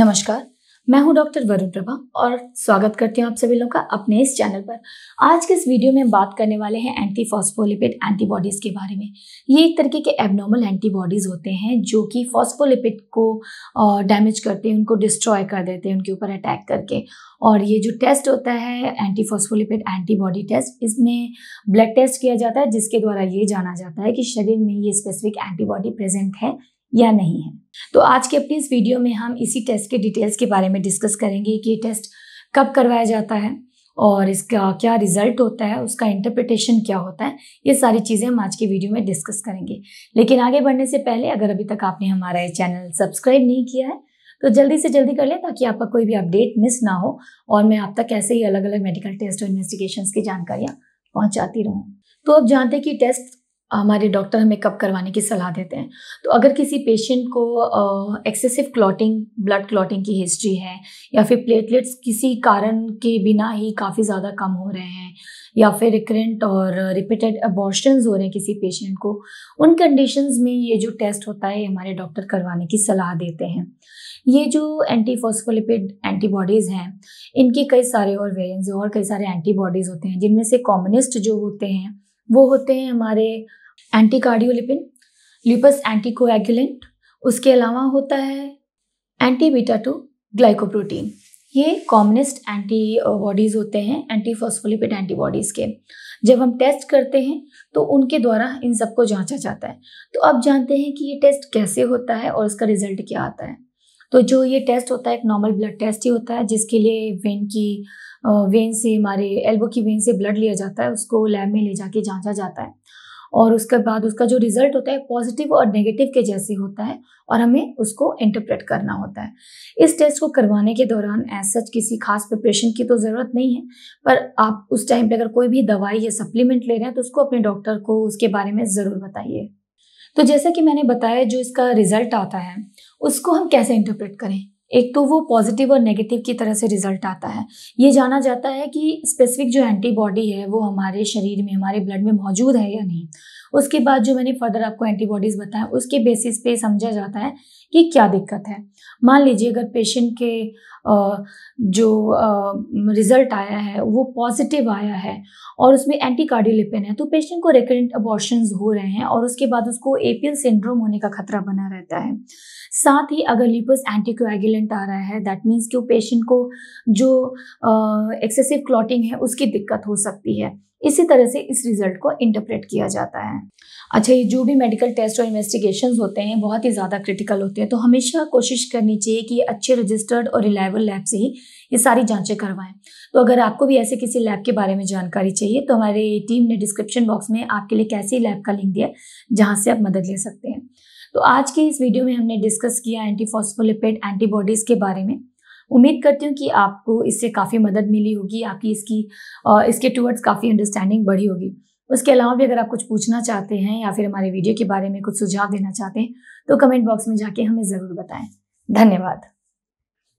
नमस्कार मैं हूं डॉक्टर वरुण प्रभा और स्वागत करती हूं आप सभी लोगों का अपने इस चैनल पर आज के इस वीडियो में बात करने वाले हैं एंटी फॉस्फोलिपिड एंटीबॉडीज़ के बारे में ये एक तरीके के एबनॉर्मल एंटीबॉडीज़ होते हैं जो कि फॉस्फोलिपिड को डैमेज करते हैं उनको डिस्ट्रॉय कर देते हैं उनके ऊपर अटैक करके और ये जो टेस्ट होता है एंटी फॉस्फोलिपिड एंटीबॉडी टेस्ट इसमें ब्लड टेस्ट किया जाता है जिसके द्वारा ये जाना जाता है कि शरीर में ये स्पेसिफिक एंटीबॉडी प्रेजेंट है या नहीं है तो आज के अपने इस वीडियो में हम इसी टेस्ट के डिटेल्स के बारे में डिस्कस करेंगे कि ये टेस्ट कब करवाया जाता है और इसका क्या रिजल्ट होता है उसका इंटरप्रिटेशन क्या होता है ये सारी चीज़ें हम आज के वीडियो में डिस्कस करेंगे लेकिन आगे बढ़ने से पहले अगर अभी तक आपने हमारा ये चैनल सब्सक्राइब नहीं किया है तो जल्दी से जल्दी कर लें ताकि आपका कोई भी अपडेट मिस ना हो और मैं आप तक ऐसे ही अलग अलग मेडिकल टेस्ट और इन्वेस्टिगेशन की जानकारियाँ पहुँचाती रहूँ तो अब जानते हैं कि टेस्ट हमारे डॉक्टर हमें कब करवाने की सलाह देते हैं तो अगर किसी पेशेंट को एक्सेसिव क्लॉटिंग ब्लड क्लॉटिंग की हिस्ट्री है या फिर प्लेटलेट्स किसी कारण के बिना ही काफ़ी ज़्यादा कम हो रहे हैं या फिर रिकरेंट और रिपीटेड अबॉर्शन हो रहे हैं किसी पेशेंट को उन कंडीशंस में ये जो टेस्ट होता है हमारे डॉक्टर करवाने की सलाह देते हैं ये जो एंटीफॉस्फोलिपिड एंटीबॉडीज़ हैं इनके कई सारे और वेरियंस और कई सारे एंटीबॉडीज़ होते हैं जिनमें से कॉमनिस्ट जो होते हैं वो होते हैं हमारे एंटी कार्डियोलिपिन ल्यूपस एंटीकोएगुलेंट उसके अलावा होता है एंटी बीटा टू ग्लाइकोप्रोटीन ये कॉमनेस्ट एंटीबॉडीज़ होते हैं एंटी फॉस्फोलिपिड एंटीबॉडीज़ के जब हम टेस्ट करते हैं तो उनके द्वारा इन सबको जांचा जाता है तो अब जानते हैं कि ये टेस्ट कैसे होता है और इसका रिजल्ट क्या आता है तो जो ये टेस्ट होता है एक नॉर्मल ब्लड टेस्ट ही होता है जिसके लिए वेन की वेन से हमारे एल्बो की वेन से ब्लड लिया जाता है उसको लैब में ले जाके जांचा जाता है और उसके बाद उसका जो रिजल्ट होता है पॉजिटिव और नेगेटिव के जैसे होता है और हमें उसको इंटरप्रेट करना होता है इस टेस्ट को करवाने के दौरान एज सच किसी खास प्रिपरेशन की तो ज़रूरत नहीं है पर आप उस टाइम पर अगर कोई भी दवाई या सप्लीमेंट ले रहे हैं तो उसको अपने डॉक्टर को उसके बारे में ज़रूर बताइए तो जैसा कि मैंने बताया जो इसका रिजल्ट आता है उसको हम कैसे इंटरप्रेट करें एक तो वो पॉजिटिव और नेगेटिव की तरह से रिजल्ट आता है ये जाना जाता है कि स्पेसिफिक जो एंटीबॉडी है वो हमारे शरीर में हमारे ब्लड में मौजूद है या नहीं उसके बाद जो मैंने फर्दर आपको एंटीबॉडीज़ बताया उसके बेसिस पे समझा जाता है कि क्या दिक्कत है मान लीजिए अगर पेशेंट के जो रिज़ल्ट आया है वो पॉजिटिव आया है और उसमें एंटी कार्डियोलिपिन है तो पेशेंट को रेकरेंट अबॉर्शन हो रहे हैं और उसके बाद उसको एपियल सिंड्रोम होने का खतरा बना रहता है साथ ही अगर लिपस एंटीकोएगुलेंट आ रहा है दैट मीन्स कि वो पेशेंट को जो एक्सेसिव क्लॉटिंग है उसकी दिक्कत हो सकती है इसी तरह से इस रिज़ल्ट को इंटरप्रेट किया जाता है अच्छा ये जो भी मेडिकल टेस्ट और इन्वेस्टिगेशन होते हैं बहुत ही ज़्यादा क्रिटिकल होते हैं तो हमेशा कोशिश करनी चाहिए कि अच्छे रजिस्टर्ड और रिलायबल रिलायबल लैब से ही ये सारी जांचें करवाएं तो अगर आपको भी ऐसे किसी लैब के बारे में जानकारी चाहिए तो हमारे टीम ने डिस्क्रिप्शन बॉक्स में आपके लिए कैसी लैब का लिंक दिया जहाँ से आप मदद ले सकते हैं तो आज की इस वीडियो में हमने डिस्कस किया एंटीफॉस्फोलिपेड एंटीबॉडीज़ के बारे में उम्मीद करती हूँ कि आपको इससे काफ़ी मदद मिली होगी आपकी इसकी इसके टूवर्ड्स काफ़ी अंडरस्टैंडिंग बढ़ी होगी उसके अलावा भी अगर आप कुछ पूछना चाहते हैं या फिर हमारे वीडियो के बारे में कुछ सुझाव देना चाहते हैं तो कमेंट बॉक्स में जाके हमें ज़रूर बताएं धन्यवाद